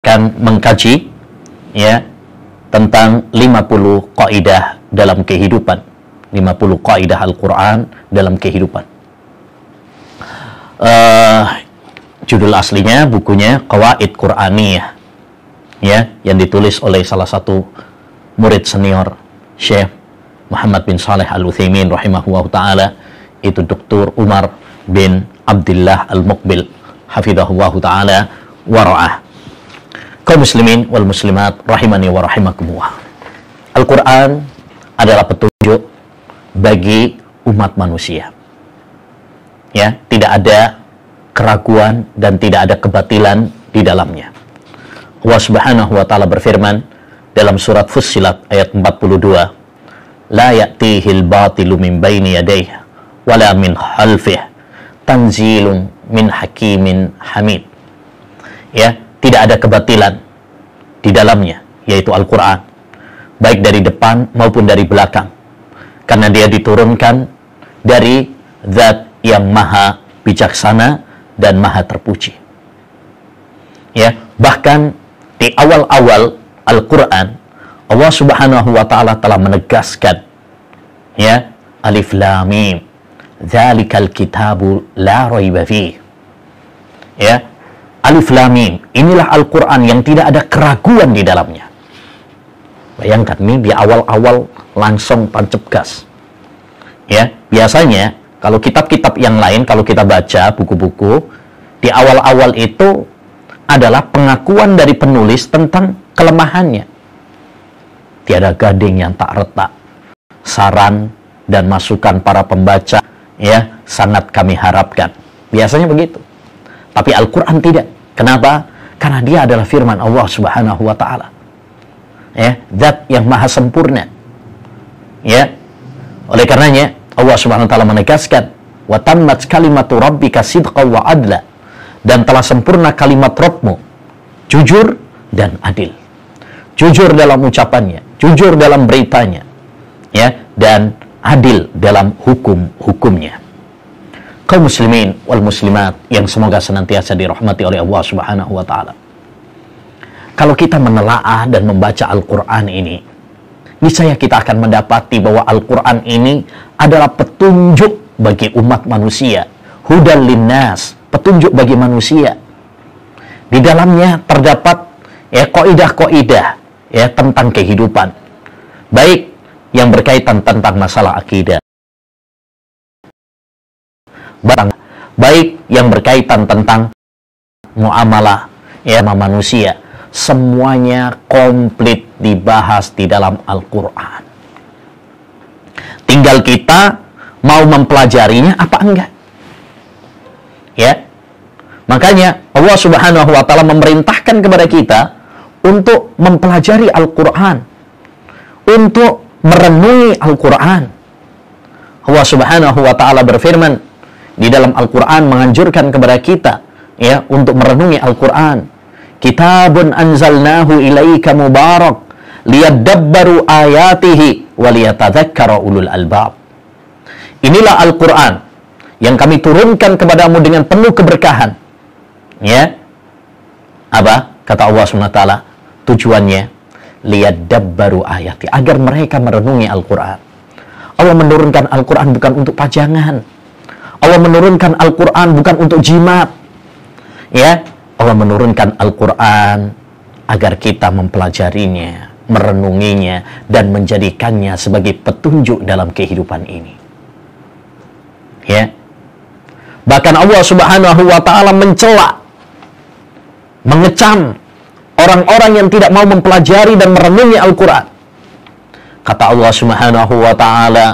akan mengkaji ya tentang 50 kaidah dalam kehidupan 50 kaidah Al-Quran dalam kehidupan uh, judul aslinya bukunya Kawaid Quraniyah ya yang ditulis oleh salah satu murid senior Syekh Muhammad bin Saleh Al-Utsaimin rahimahullah taala itu Dr. Umar bin Abdullah Al-Muqbil hafizahullah taala wara'ah kaum muslimin wal muslimat rahimani wa rahimakumullah. Al-Qur'an adalah petunjuk bagi umat manusia. Ya, tidak ada keraguan dan tidak ada kebatilan di dalamnya. Allah Subhanahu wa taala berfirman dalam surat Fussilat ayat 42, "La ya'tihil batilu min baini yadayhi wala min khalfihi tanzilun min hakimin hamid." Ya, tidak ada kebatilan di dalamnya, yaitu Al-Quran, baik dari depan maupun dari belakang, karena dia diturunkan dari zat yang maha bijaksana dan maha terpuji. Ya, bahkan di awal-awal Al-Quran, Allah Subhanahu wa taala telah menegaskan ya, alif Lamim, Zalikal kitabu la Ya, Alif Lam Mim. Inilah Al-Quran yang tidak ada keraguan di dalamnya. Bayangkan nih di awal-awal langsung tancap gas. Ya, biasanya kalau kitab-kitab yang lain kalau kita baca buku-buku di awal-awal itu adalah pengakuan dari penulis tentang kelemahannya. Tiada gading yang tak retak. Saran dan masukan para pembaca ya sangat kami harapkan. Biasanya begitu. Tapi Al-Quran tidak. Kenapa? Karena dia adalah firman Allah subhanahu wa ta'ala. Ya, zat yang maha sempurna. Ya, oleh karenanya Allah subhanahu wa ta'ala menegaskan, kalimatu rabbika sidqa wa adla." Dan telah sempurna kalimat Rabbmu, jujur dan adil. Jujur dalam ucapannya, jujur dalam beritanya, ya, dan adil dalam hukum-hukumnya kaum muslimin wal muslimat yang semoga senantiasa dirahmati oleh Allah Subhanahu wa taala. Kalau kita menelaah dan membaca Al-Qur'an ini, niscaya kita akan mendapati bahwa Al-Qur'an ini adalah petunjuk bagi umat manusia, hudal linnas, petunjuk bagi manusia. Di dalamnya terdapat ya kaidah-kaidah ya tentang kehidupan. Baik yang berkaitan tentang masalah akidah barang baik yang berkaitan tentang muamalah ya sama manusia semuanya komplit dibahas di dalam Al-Qur'an tinggal kita mau mempelajarinya apa enggak ya makanya Allah Subhanahu wa taala memerintahkan kepada kita untuk mempelajari Al-Qur'an untuk merenungi Al-Qur'an Allah Subhanahu wa taala berfirman di dalam Al-Quran menganjurkan kepada kita ya untuk merenungi Al-Quran. Kitabun anzalnahu ilaika mubarak liyadabbaru ayatihi waliyatadzakkara ulul albab. Inilah Al-Quran yang kami turunkan kepadamu dengan penuh keberkahan. Ya. Apa? Kata Allah SWT, tujuannya liyadabbaru ayati agar mereka merenungi Al-Quran. Allah menurunkan Al-Quran bukan untuk pajangan Allah menurunkan Al-Quran bukan untuk jimat. Ya, Allah menurunkan Al-Quran agar kita mempelajarinya, merenunginya, dan menjadikannya sebagai petunjuk dalam kehidupan ini. Ya, bahkan Allah Subhanahu wa Ta'ala mencela, mengecam orang-orang yang tidak mau mempelajari dan merenungi Al-Quran. Kata Allah Subhanahu wa Ta'ala,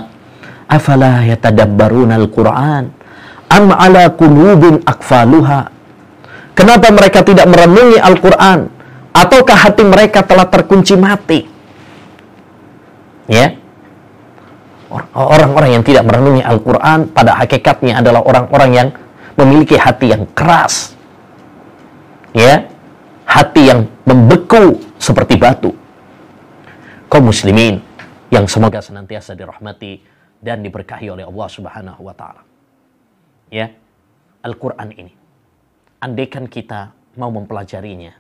"Afala yatadabbaruna Al-Quran?" am ala kulubin akfaluha kenapa mereka tidak merenungi Al-Qur'an ataukah hati mereka telah terkunci mati ya orang-orang yang tidak merenungi Al-Qur'an pada hakikatnya adalah orang-orang yang memiliki hati yang keras ya hati yang membeku seperti batu kaum muslimin yang semoga senantiasa dirahmati dan diberkahi oleh Allah Subhanahu wa taala ya Al-Quran ini. Andaikan kita mau mempelajarinya.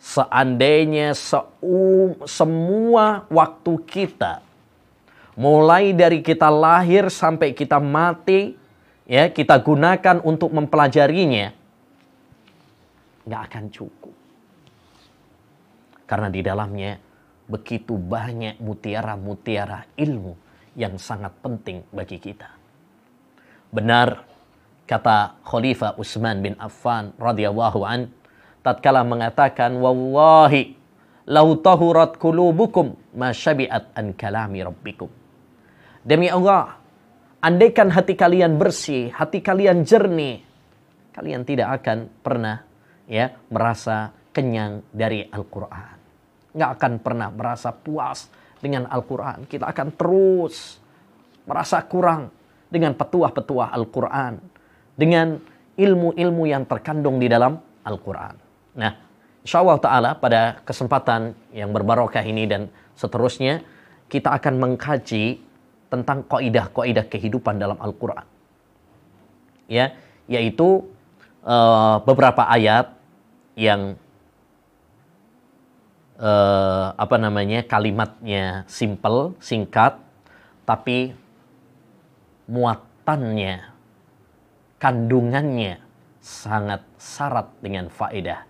Seandainya seum, semua waktu kita, mulai dari kita lahir sampai kita mati, ya kita gunakan untuk mempelajarinya, nggak akan cukup. Karena di dalamnya begitu banyak mutiara-mutiara ilmu yang sangat penting bagi kita. Benar kata Khalifah Utsman bin Affan radhiyallahu an tatkala mengatakan wallahi lau tahurat qulubukum syabi'at an kalami rabbikum. Demi Allah, andaikan hati kalian bersih, hati kalian jernih, kalian tidak akan pernah ya merasa kenyang dari Al-Qur'an. Nggak akan pernah merasa puas dengan Al-Quran. Kita akan terus merasa kurang dengan petuah-petuah Al-Quran. Dengan ilmu-ilmu yang terkandung di dalam Al-Quran. Nah, insya Allah ta'ala pada kesempatan yang berbarokah ini dan seterusnya, kita akan mengkaji tentang koidah-koidah kehidupan dalam Al-Quran. Ya, yaitu uh, beberapa ayat yang uh, apa namanya kalimatnya simple, singkat, tapi muatannya, kandungannya sangat syarat dengan faedah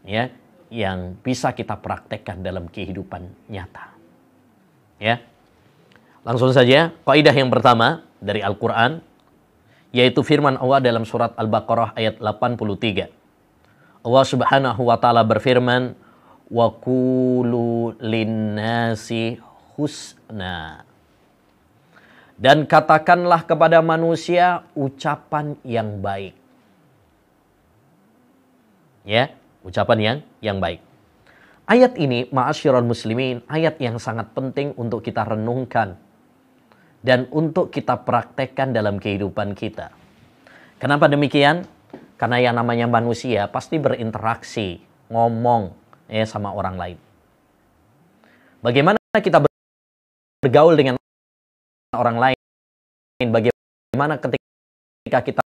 ya yang bisa kita praktekkan dalam kehidupan nyata. Ya. Langsung saja, faedah yang pertama dari Al-Qur'an yaitu firman Allah dalam surat Al-Baqarah ayat 83. Allah Subhanahu wa taala berfirman, wa qulu linnasi husna dan katakanlah kepada manusia ucapan yang baik ya ucapan yang yang baik ayat ini ma'asyiral muslimin ayat yang sangat penting untuk kita renungkan dan untuk kita praktekkan dalam kehidupan kita kenapa demikian karena yang namanya manusia pasti berinteraksi ngomong ya sama orang lain. Bagaimana kita bergaul dengan orang lain? Bagaimana ketika kita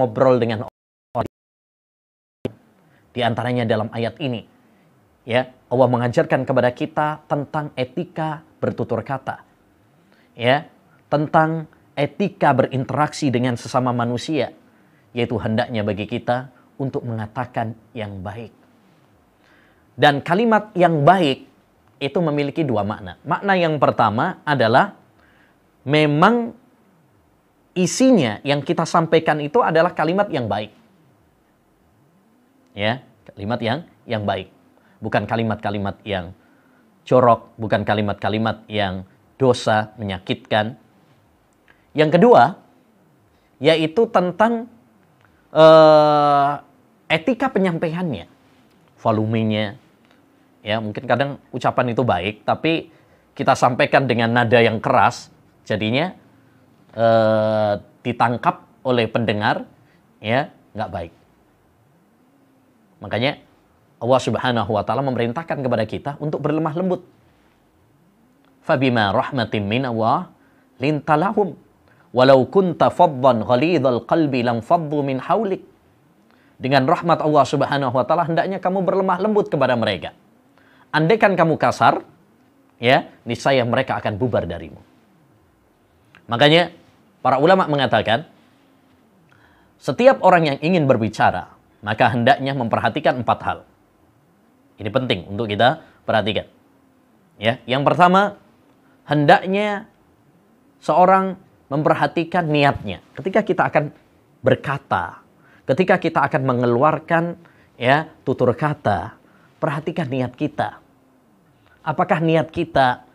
ngobrol dengan orang lain? Di antaranya dalam ayat ini, ya Allah mengajarkan kepada kita tentang etika bertutur kata, ya tentang etika berinteraksi dengan sesama manusia, yaitu hendaknya bagi kita untuk mengatakan yang baik dan kalimat yang baik itu memiliki dua makna. Makna yang pertama adalah memang isinya yang kita sampaikan itu adalah kalimat yang baik. Ya, kalimat yang yang baik. Bukan kalimat-kalimat yang corok, bukan kalimat-kalimat yang dosa, menyakitkan. Yang kedua yaitu tentang uh, etika penyampaiannya, volumenya, ya mungkin kadang ucapan itu baik tapi kita sampaikan dengan nada yang keras jadinya eh, ditangkap oleh pendengar ya nggak baik makanya Allah Subhanahu wa taala memerintahkan kepada kita untuk berlemah lembut fabima rahmatin min Allah lintalahum walau kunta faddan ghalidhal qalbi lam faddu min dengan rahmat Allah Subhanahu wa taala hendaknya kamu berlemah lembut kepada mereka Andaikan kamu kasar, ya, niscaya mereka akan bubar darimu. Makanya para ulama mengatakan setiap orang yang ingin berbicara, maka hendaknya memperhatikan empat hal. Ini penting untuk kita perhatikan. Ya, yang pertama, hendaknya seorang memperhatikan niatnya. Ketika kita akan berkata, ketika kita akan mengeluarkan ya tutur kata, perhatikan niat kita. Apakah niat kita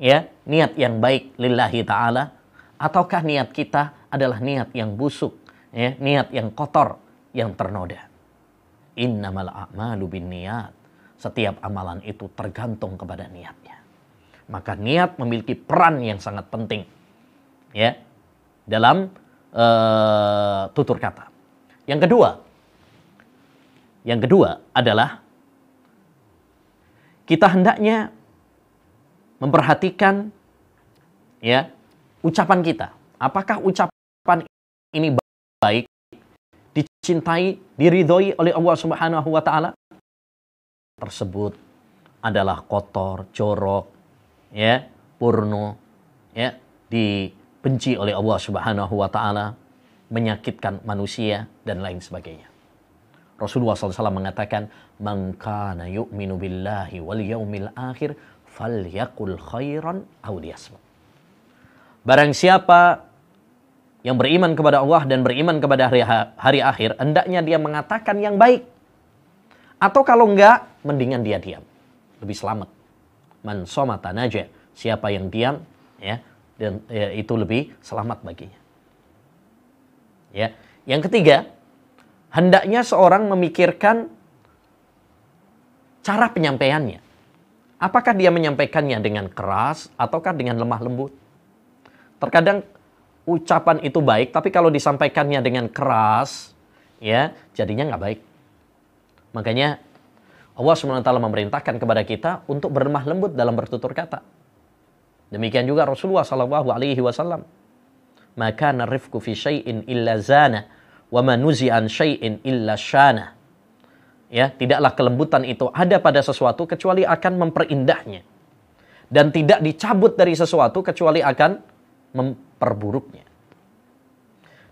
ya, niat yang baik lillahi taala ataukah niat kita adalah niat yang busuk, ya, niat yang kotor, yang ternoda. Innamal a'malu niat. Setiap amalan itu tergantung kepada niatnya. Maka niat memiliki peran yang sangat penting. Ya. Dalam uh, tutur kata. Yang kedua, yang kedua adalah kita hendaknya memperhatikan ya ucapan kita. Apakah ucapan ini baik, dicintai, diridhoi oleh Allah Subhanahu wa taala? Tersebut adalah kotor, jorok, ya, purno, ya, dibenci oleh Allah Subhanahu wa taala, menyakitkan manusia dan lain sebagainya. Rasulullah SAW mengatakan, "Man kana yu'minu billahi wal yaumil akhir falyakul khairan aw liyasmut." Barang siapa yang beriman kepada Allah dan beriman kepada hari, hari akhir, hendaknya dia mengatakan yang baik. Atau kalau enggak, mendingan dia diam. Lebih selamat. Man somata naja. Siapa yang diam, ya, dan ya, itu lebih selamat baginya. Ya. Yang ketiga, Hendaknya seorang memikirkan cara penyampaiannya. Apakah dia menyampaikannya dengan keras ataukah dengan lemah lembut? Terkadang ucapan itu baik, tapi kalau disampaikannya dengan keras, ya jadinya nggak baik. Makanya Allah SWT memerintahkan kepada kita untuk berlemah lembut dalam bertutur kata. Demikian juga Rasulullah saw. Maka narifku fi syai'in illa zana wa manuzi'an syai'in illa syana. Ya, tidaklah kelembutan itu ada pada sesuatu kecuali akan memperindahnya. Dan tidak dicabut dari sesuatu kecuali akan memperburuknya.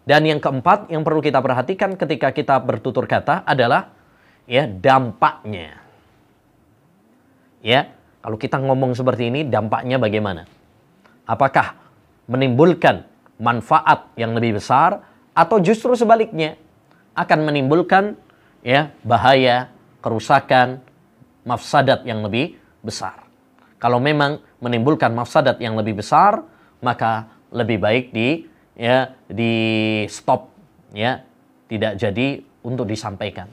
Dan yang keempat yang perlu kita perhatikan ketika kita bertutur kata adalah ya dampaknya. Ya, kalau kita ngomong seperti ini dampaknya bagaimana? Apakah menimbulkan manfaat yang lebih besar atau justru sebaliknya akan menimbulkan ya bahaya, kerusakan, mafsadat yang lebih besar. Kalau memang menimbulkan mafsadat yang lebih besar, maka lebih baik di ya di stop ya, tidak jadi untuk disampaikan.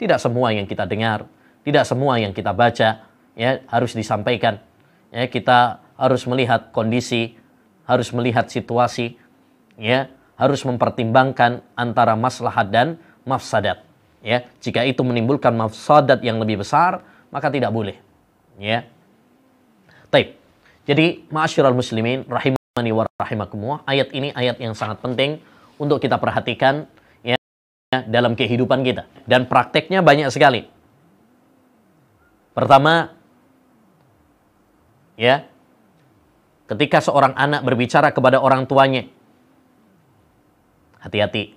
Tidak semua yang kita dengar, tidak semua yang kita baca ya harus disampaikan. Ya, kita harus melihat kondisi, harus melihat situasi ya harus mempertimbangkan antara maslahat dan mafsadat. Ya, jika itu menimbulkan mafsadat yang lebih besar, maka tidak boleh. Ya. Taib. Jadi, ma'asyiral muslimin rahimani wa rahimakumullah, ayat ini ayat yang sangat penting untuk kita perhatikan ya dalam kehidupan kita dan prakteknya banyak sekali. Pertama, ya, ketika seorang anak berbicara kepada orang tuanya Hati-hati.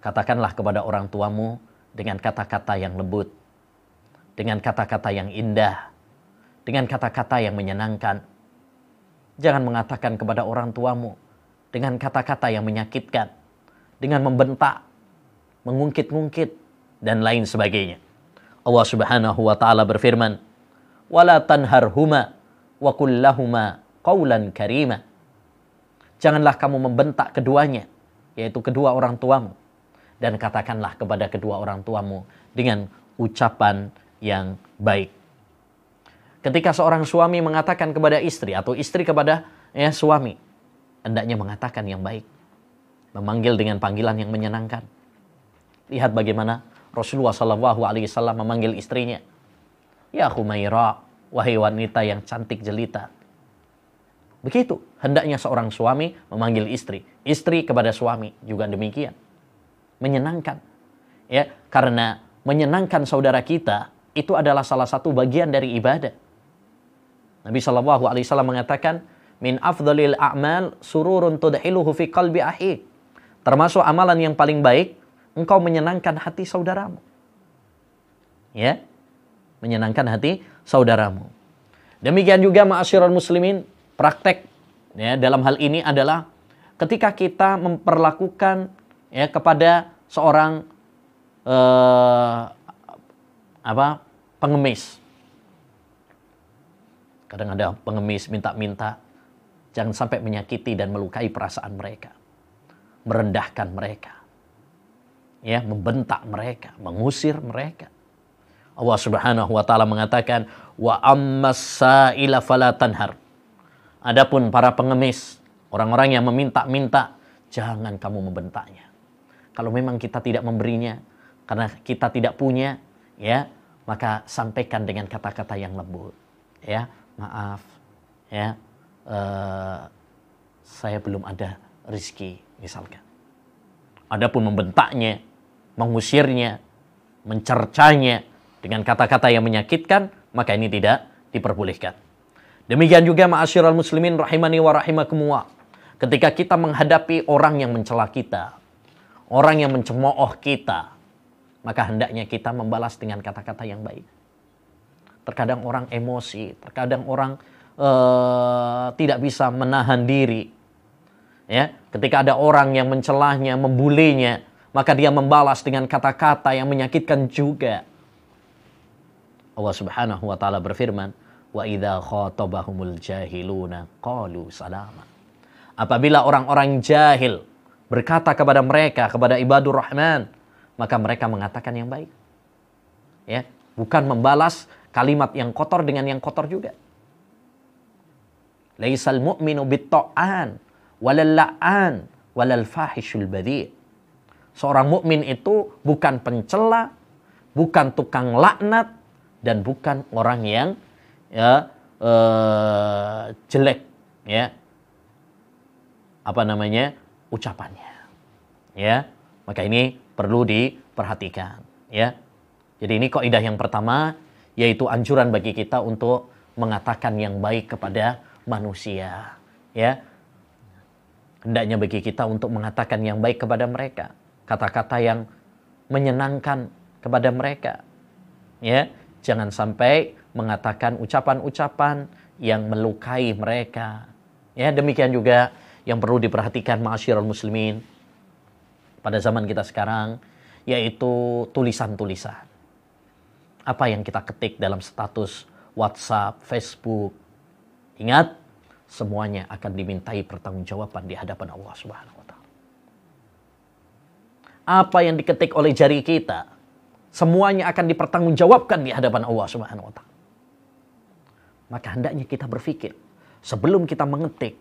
Katakanlah kepada orang tuamu dengan kata-kata yang lembut, dengan kata-kata yang indah, dengan kata-kata yang menyenangkan. Jangan mengatakan kepada orang tuamu dengan kata-kata yang menyakitkan, dengan membentak, mengungkit-ungkit, dan lain sebagainya. Allah Subhanahu wa taala berfirman, "Wala tanharhuma wa kullahuma qawlan karima." Janganlah kamu membentak keduanya yaitu kedua orang tuamu. Dan katakanlah kepada kedua orang tuamu dengan ucapan yang baik. Ketika seorang suami mengatakan kepada istri atau istri kepada ya, suami, hendaknya mengatakan yang baik. Memanggil dengan panggilan yang menyenangkan. Lihat bagaimana Rasulullah saw memanggil istrinya. Ya Khumaira, wahai wanita yang cantik jelita, Begitu hendaknya seorang suami memanggil istri, istri kepada suami juga demikian. Menyenangkan. Ya, karena menyenangkan saudara kita itu adalah salah satu bagian dari ibadah. Nabi Shallallahu alaihi wasallam mengatakan, "Min afdhalil a'mal sururun tudhiluhu fi qalbi ahi." Termasuk amalan yang paling baik, engkau menyenangkan hati saudaramu. Ya, menyenangkan hati saudaramu. Demikian juga ma'asyiral muslimin, praktek ya dalam hal ini adalah ketika kita memperlakukan ya kepada seorang eh, apa pengemis kadang ada pengemis minta-minta jangan sampai menyakiti dan melukai perasaan mereka merendahkan mereka ya membentak mereka mengusir mereka Allah Subhanahu wa taala mengatakan wa ammas sa'ila fala Adapun para pengemis, orang-orang yang meminta-minta, jangan kamu membentaknya. Kalau memang kita tidak memberinya, karena kita tidak punya, ya, maka sampaikan dengan kata-kata yang lembut. Ya, maaf, ya, uh, saya belum ada rizki, misalkan. Adapun membentaknya, mengusirnya, mencercanya dengan kata-kata yang menyakitkan, maka ini tidak diperbolehkan. Demikian juga ma'asyiral muslimin rahimani wa rahimakumullah. Ketika kita menghadapi orang yang mencela kita, orang yang mencemooh kita, maka hendaknya kita membalas dengan kata-kata yang baik. Terkadang orang emosi, terkadang orang uh, tidak bisa menahan diri. Ya, ketika ada orang yang mencelahnya, membulinya, maka dia membalas dengan kata-kata yang menyakitkan juga. Allah Subhanahu wa taala berfirman, wa idza khatabahumul jahiluna qalu salama. Apabila orang-orang jahil berkata kepada mereka kepada ibadur rahman, maka mereka mengatakan yang baik. Ya, bukan membalas kalimat yang kotor dengan yang kotor juga. Laisal mu'minu bitta'an walal la'an walal fahishul badi'. Seorang mukmin itu bukan pencela, bukan tukang laknat dan bukan orang yang ya eh, jelek ya apa namanya ucapannya ya maka ini perlu diperhatikan ya jadi ini kaidah yang pertama yaitu anjuran bagi kita untuk mengatakan yang baik kepada manusia ya hendaknya bagi kita untuk mengatakan yang baik kepada mereka kata-kata yang menyenangkan kepada mereka ya jangan sampai mengatakan ucapan-ucapan yang melukai mereka. Ya, demikian juga yang perlu diperhatikan ma'asyiral muslimin pada zaman kita sekarang yaitu tulisan-tulisan. Apa yang kita ketik dalam status WhatsApp, Facebook. Ingat, semuanya akan dimintai pertanggungjawaban di hadapan Allah Subhanahu wa taala. Apa yang diketik oleh jari kita, semuanya akan dipertanggungjawabkan di hadapan Allah Subhanahu wa taala maka hendaknya kita berpikir sebelum kita mengetik,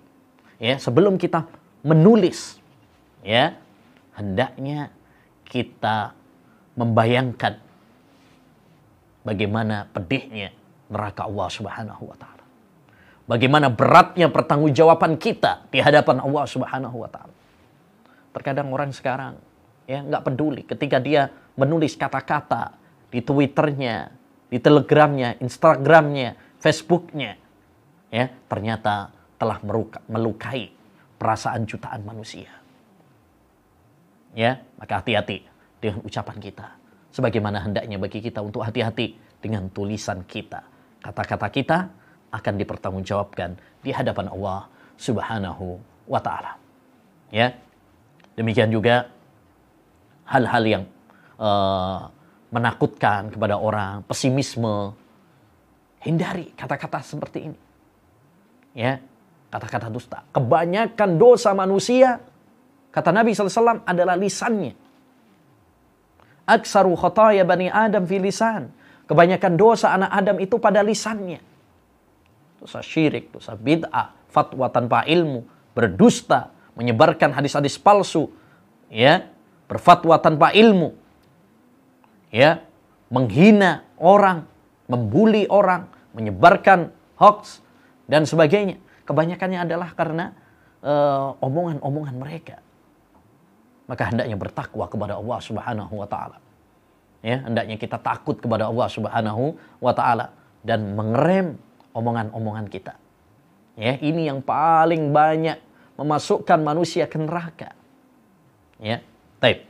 ya, sebelum kita menulis, ya, hendaknya kita membayangkan bagaimana pedihnya neraka Allah Subhanahu wa taala. Bagaimana beratnya pertanggungjawaban kita di hadapan Allah Subhanahu wa taala. Terkadang orang sekarang ya nggak peduli ketika dia menulis kata-kata di Twitternya, di Telegramnya, Instagramnya, Facebooknya, ya ternyata telah melukai perasaan jutaan manusia. Ya, maka hati-hati dengan ucapan kita. Sebagaimana hendaknya bagi kita untuk hati-hati dengan tulisan kita. Kata-kata kita akan dipertanggungjawabkan di hadapan Allah Subhanahu wa taala. Ya. Demikian juga hal-hal yang uh, menakutkan kepada orang, pesimisme Hindari kata-kata seperti ini. Ya, kata-kata dusta. Kebanyakan dosa manusia, kata Nabi SAW adalah lisannya. Aksaru khotaya bani Adam fi lisan. Kebanyakan dosa anak Adam itu pada lisannya. Dosa syirik, dosa bid'ah, fatwa tanpa ilmu, berdusta, menyebarkan hadis-hadis palsu, ya, berfatwa tanpa ilmu, ya, menghina orang, membuli orang, menyebarkan hoax dan sebagainya. Kebanyakannya adalah karena uh, omongan-omongan mereka. Maka hendaknya bertakwa kepada Allah Subhanahu wa taala. Ya, hendaknya kita takut kepada Allah Subhanahu wa taala dan mengerem omongan-omongan kita. Ya, ini yang paling banyak memasukkan manusia ke neraka. Ya, taib.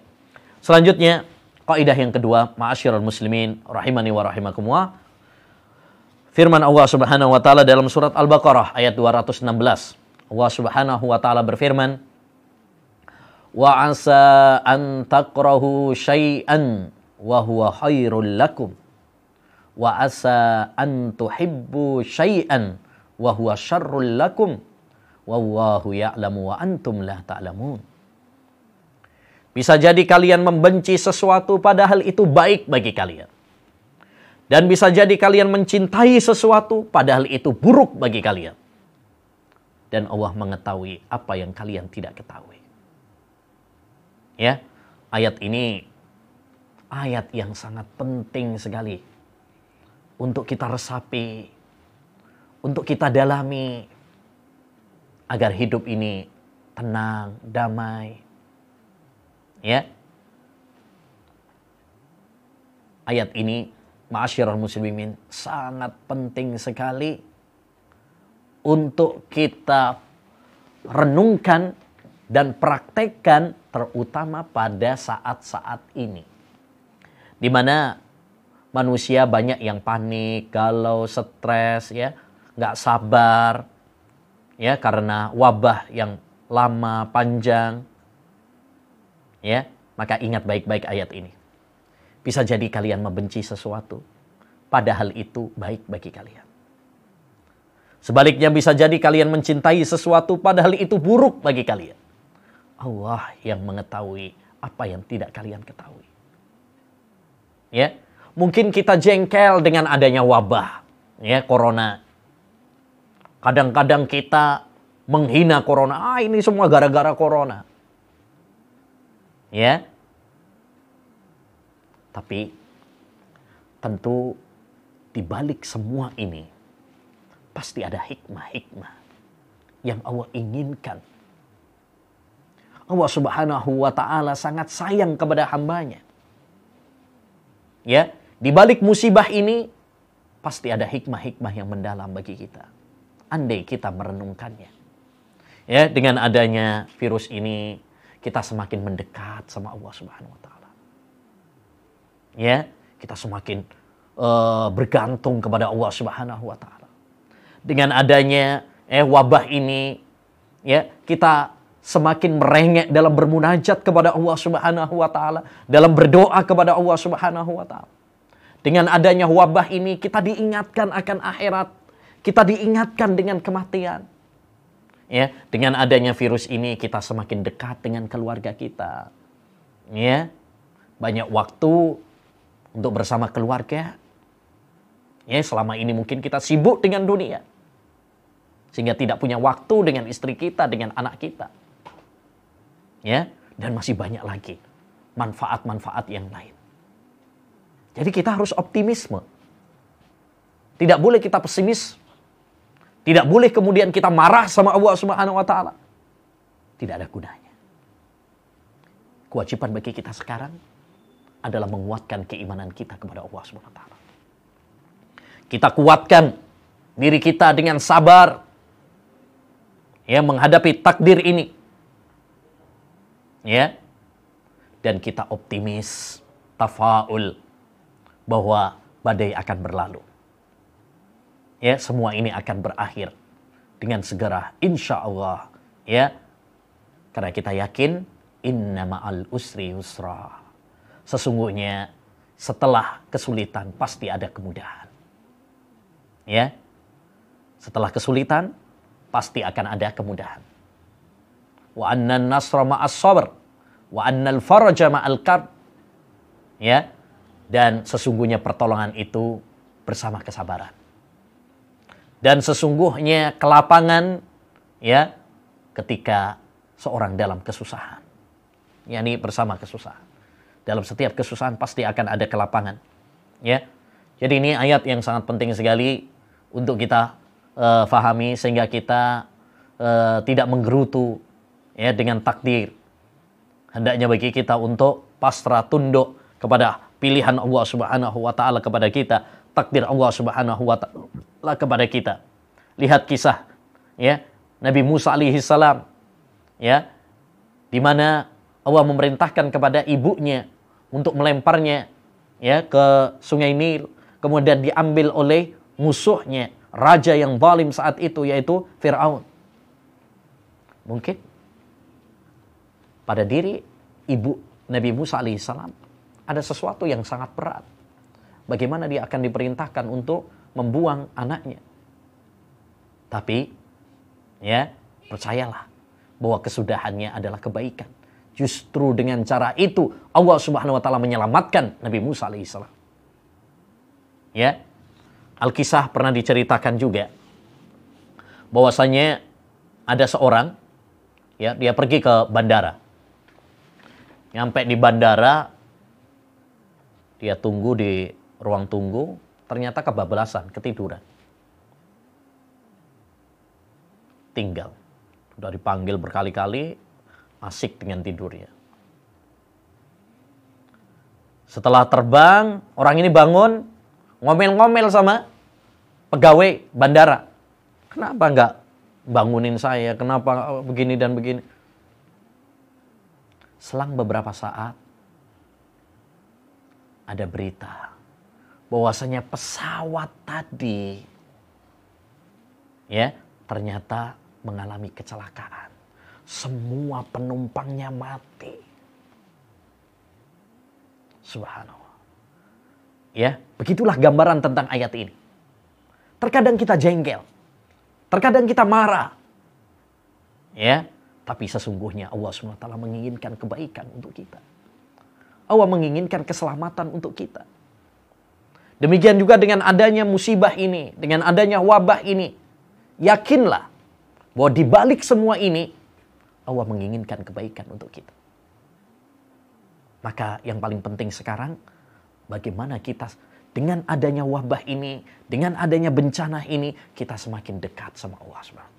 Selanjutnya, kaidah yang kedua, ma'asyiral muslimin rahimani wa rahimakumullah Firman Allah Subhanahu wa taala dalam surat Al-Baqarah ayat 216. Allah Subhanahu wa taala berfirman, "Wa asa an takrahu syai'an wa huwa khairul lakum wa asa an tuhibbu syai'an wa huwa syarrul lakum wallahu ya'lamu wa antum la ta'lamun." Bisa jadi kalian membenci sesuatu padahal itu baik bagi kalian. Dan bisa jadi kalian mencintai sesuatu padahal itu buruk bagi kalian. Dan Allah mengetahui apa yang kalian tidak ketahui. Ya, ayat ini ayat yang sangat penting sekali untuk kita resapi, untuk kita dalami agar hidup ini tenang, damai. Ya. Ayat ini Masyarul muslimin sangat penting sekali untuk kita renungkan dan praktekkan terutama pada saat-saat ini. Di mana manusia banyak yang panik, kalau stres ya, nggak sabar ya karena wabah yang lama, panjang. Ya, maka ingat baik-baik ayat ini. Bisa jadi kalian membenci sesuatu, padahal itu baik bagi kalian. Sebaliknya bisa jadi kalian mencintai sesuatu padahal itu buruk bagi kalian. Allah yang mengetahui apa yang tidak kalian ketahui. Ya, mungkin kita jengkel dengan adanya wabah, ya corona. Kadang-kadang kita menghina corona. Ah, ini semua gara-gara corona. Ya. Tapi tentu di balik semua ini pasti ada hikmah-hikmah yang Allah inginkan. Allah Subhanahu wa taala sangat sayang kepada hambanya. Ya, di balik musibah ini pasti ada hikmah-hikmah yang mendalam bagi kita. Andai kita merenungkannya. Ya, dengan adanya virus ini kita semakin mendekat sama Allah Subhanahu wa taala ya kita semakin uh, bergantung kepada Allah Subhanahu wa taala. Dengan adanya eh wabah ini ya kita semakin merengek dalam bermunajat kepada Allah Subhanahu wa taala, dalam berdoa kepada Allah Subhanahu wa taala. Dengan adanya wabah ini kita diingatkan akan akhirat, kita diingatkan dengan kematian. Ya, dengan adanya virus ini kita semakin dekat dengan keluarga kita. Ya. Banyak waktu untuk bersama keluarga. Ya, selama ini mungkin kita sibuk dengan dunia. Sehingga tidak punya waktu dengan istri kita, dengan anak kita. Ya, dan masih banyak lagi manfaat-manfaat yang lain. Jadi kita harus optimisme. Tidak boleh kita pesimis. Tidak boleh kemudian kita marah sama Allah Subhanahu wa taala. Tidak ada gunanya. Kewajiban bagi kita sekarang adalah menguatkan keimanan kita kepada Allah Subhanahu wa taala. Kita kuatkan diri kita dengan sabar ya menghadapi takdir ini. Ya. Dan kita optimis, tafaul bahwa badai akan berlalu. Ya, semua ini akan berakhir dengan segera insya Allah ya karena kita yakin inna ma'al usri yusra sesungguhnya setelah kesulitan pasti ada kemudahan. Ya. Setelah kesulitan pasti akan ada kemudahan. Wa annan nasra ma'as sabr wa annal faraja ma'al kar Ya. Dan sesungguhnya pertolongan itu bersama kesabaran. Dan sesungguhnya kelapangan ya ketika seorang dalam kesusahan. ini bersama kesusahan. Dalam setiap kesusahan pasti akan ada kelapangan. Ya. Jadi ini ayat yang sangat penting sekali untuk kita uh, fahami sehingga kita uh, tidak menggerutu ya dengan takdir. Hendaknya bagi kita untuk pasrah tunduk kepada pilihan Allah Subhanahu wa taala kepada kita, takdir Allah Subhanahu wa taala kepada kita. Lihat kisah ya Nabi Musa alaihi salam ya di mana Allah memerintahkan kepada ibunya untuk melemparnya ya ke sungai Nil kemudian diambil oleh musuhnya raja yang zalim saat itu yaitu Firaun. Mungkin pada diri ibu Nabi Musa alaihissalam ada sesuatu yang sangat berat. Bagaimana dia akan diperintahkan untuk membuang anaknya. Tapi ya percayalah bahwa kesudahannya adalah kebaikan. Justru dengan cara itu Allah Subhanahu wa taala menyelamatkan Nabi Musa alaihissalam. Ya. Alkisah pernah diceritakan juga bahwasanya ada seorang ya dia pergi ke bandara. Nyampe di bandara dia tunggu di ruang tunggu, ternyata kebablasan, ketiduran. Tinggal. Sudah dipanggil berkali-kali, asik dengan tidurnya. Setelah terbang, orang ini bangun, ngomel-ngomel sama pegawai bandara. Kenapa nggak bangunin saya? Kenapa oh, begini dan begini? Selang beberapa saat, ada berita bahwasanya pesawat tadi ya ternyata mengalami kecelakaan. Semua penumpangnya mati. Subhanallah. Ya, begitulah gambaran tentang ayat ini. Terkadang kita jengkel. Terkadang kita marah. Ya, tapi sesungguhnya Allah SWT menginginkan kebaikan untuk kita. Allah menginginkan keselamatan untuk kita. Demikian juga dengan adanya musibah ini, dengan adanya wabah ini. Yakinlah bahwa di balik semua ini Allah menginginkan kebaikan untuk kita. Maka yang paling penting sekarang bagaimana kita dengan adanya wabah ini, dengan adanya bencana ini kita semakin dekat sama Allah Subhanahu